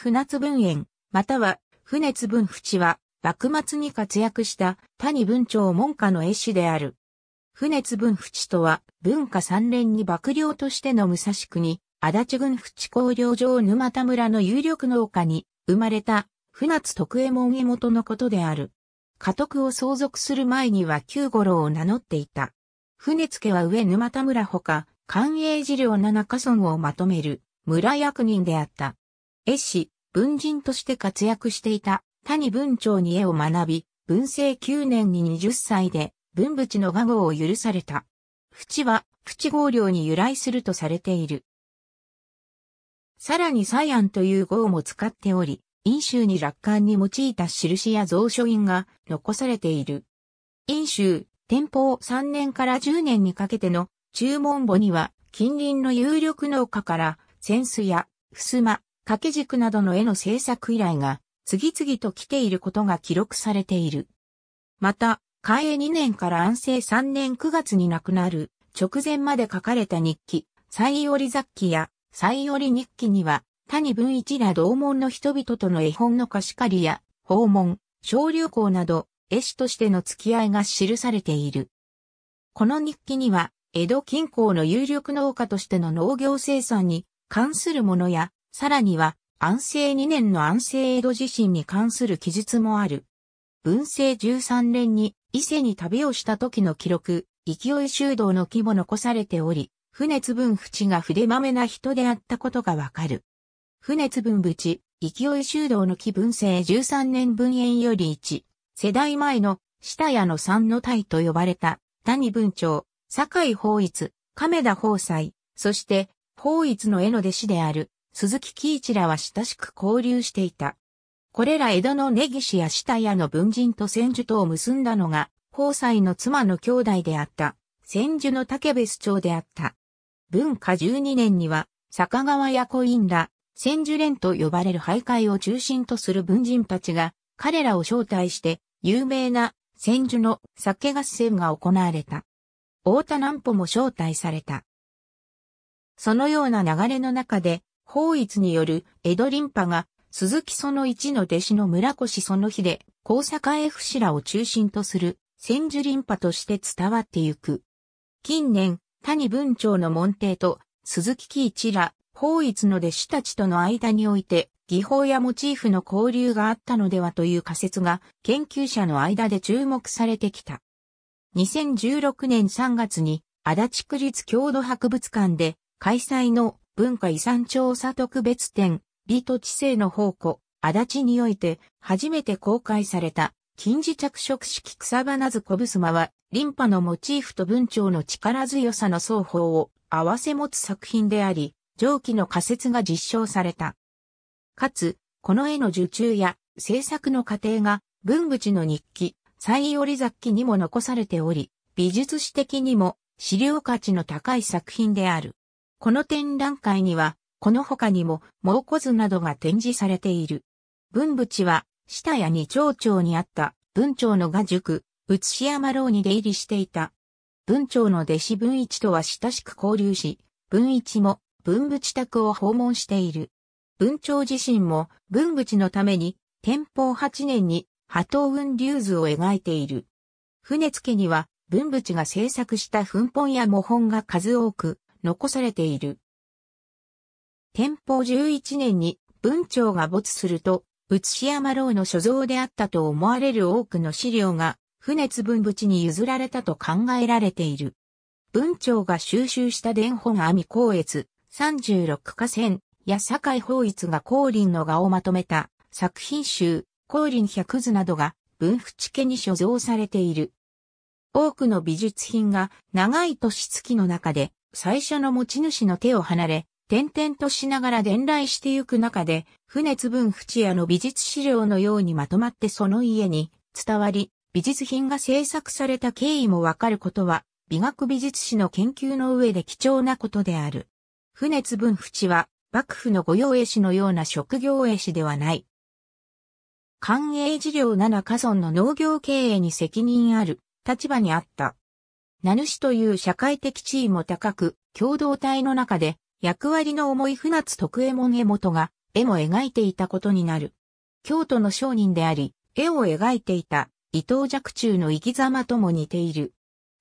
船津文園、または船津文淵は、幕末に活躍した谷文朝門下の絵師である。船津文淵とは、文化三連に幕僚としての武蔵国、足立郡淵工業上沼田村の有力農家に生まれた船津徳右衛門元のことである。家督を相続する前には九五郎を名乗っていた。船津家は上沼田村ほか、官営寺領七家村をまとめる村役人であった。絵師、文人として活躍していた谷文長に絵を学び、文政9年に20歳で文淵の画号を許された。淵は淵号領に由来するとされている。さらにサイアンという号も使っており、飲州に楽観に用いた印や蔵書印が残されている。飲州、天保3年から10年にかけての注文簿には、近隣の有力農家から、扇子や、襖、掛け軸などの絵の制作依頼が次々と来ていることが記録されている。また、開営2年から安政3年9月に亡くなる直前まで書かれた日記、西織雑記や西織日記には、谷文一ら同門の人々との絵本の貸し借りや、訪問、小流行など、絵師としての付き合いが記されている。この日記には、江戸近郊の有力農家としての農業生産に関するものや、さらには、安政2年の安政江戸地震に関する記述もある。文政13年に伊勢に旅をした時の記録、勢い修道の規模残されており、船津文淵が筆まめな人であったことがわかる。船津文淵、勢い修道の木文政13年文縁より1、世代前の下屋の三の隊と呼ばれた、谷文長、堺法一、亀田法斎、そして、法一の絵の弟子である、鈴木喜一らは親しく交流していた。これら江戸の根岸や下屋の文人と千住とを結んだのが、宝斎の妻の兄弟であった、千住の竹別町であった。文化12年には、坂川や古院ら、千住連と呼ばれる徘徊を中心とする文人たちが、彼らを招待して、有名な千住の酒合戦が行われた。大田南歩も招待された。そのような流れの中で、法一による江戸林波が鈴木その一の弟子の村越その日で、高坂 F 氏らを中心とする千住林波として伝わってゆく。近年、谷文長の門弟と鈴木喜一ら法一の弟子たちとの間において、技法やモチーフの交流があったのではという仮説が研究者の間で注目されてきた。2016年3月に足立区立郷土博物館で開催の文化遺産調査特別展、美と知性の宝庫、足立において初めて公開された金字着色式草花図小衾は、リンパのモチーフと文鳥の力強さの双方を合わせ持つ作品であり、上記の仮説が実証された。かつ、この絵の受注や制作の過程が文口の日記、西織雑記にも残されており、美術史的にも資料価値の高い作品である。この展覧会には、この他にも、猛虎図などが展示されている。文淵は、下谷二丁町にあった文鳥の画塾、宇津山楼に出入りしていた。文鳥の弟子文一とは親しく交流し、文一も文淵宅を訪問している。文鳥自身も文淵のために、天保八年に波頭雲流図を描いている。船付には文淵が制作した噴本や模本が数多く残されている。天保11年に文鳥が没すると、内山楼の所蔵であったと思われる多くの資料が、船津文淵に譲られたと考えられている。文鳥が収集した伝本網光悦、36河川や堺法一が光林の画をまとめた作品集、光林百図などが文淵家に所蔵されている。多くの美術品が長い年月の中で最初の持ち主の手を離れ、転々としながら伝来してゆく中で、船津文淵屋の美術資料のようにまとまってその家に伝わり、美術品が制作された経緯もわかることは、美学美術史の研究の上で貴重なことである。船津文淵は、幕府の御用絵師のような職業絵師ではない。官営事業7家村の農業経営に責任ある立場にあった。名主という社会的地位も高く、共同体の中で役割の重い船津徳江衛門絵本が絵も描いていたことになる。京都の商人であり、絵を描いていた伊藤若冲の生き様とも似ている。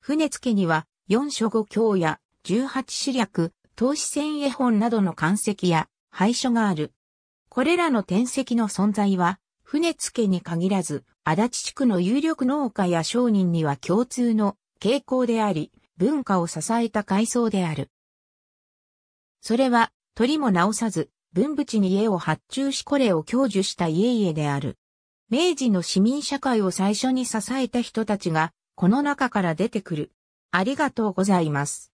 船津家には四書五経や十八史略、投資戦絵本などの漢石や廃書がある。これらの天籍の存在は、船津家に限らず、足立地区の有力農家や商人には共通の傾向であり、文化を支えた階層である。それは、鳥も直さず、文物に家を発注しこれを享受した家々である。明治の市民社会を最初に支えた人たちが、この中から出てくる。ありがとうございます。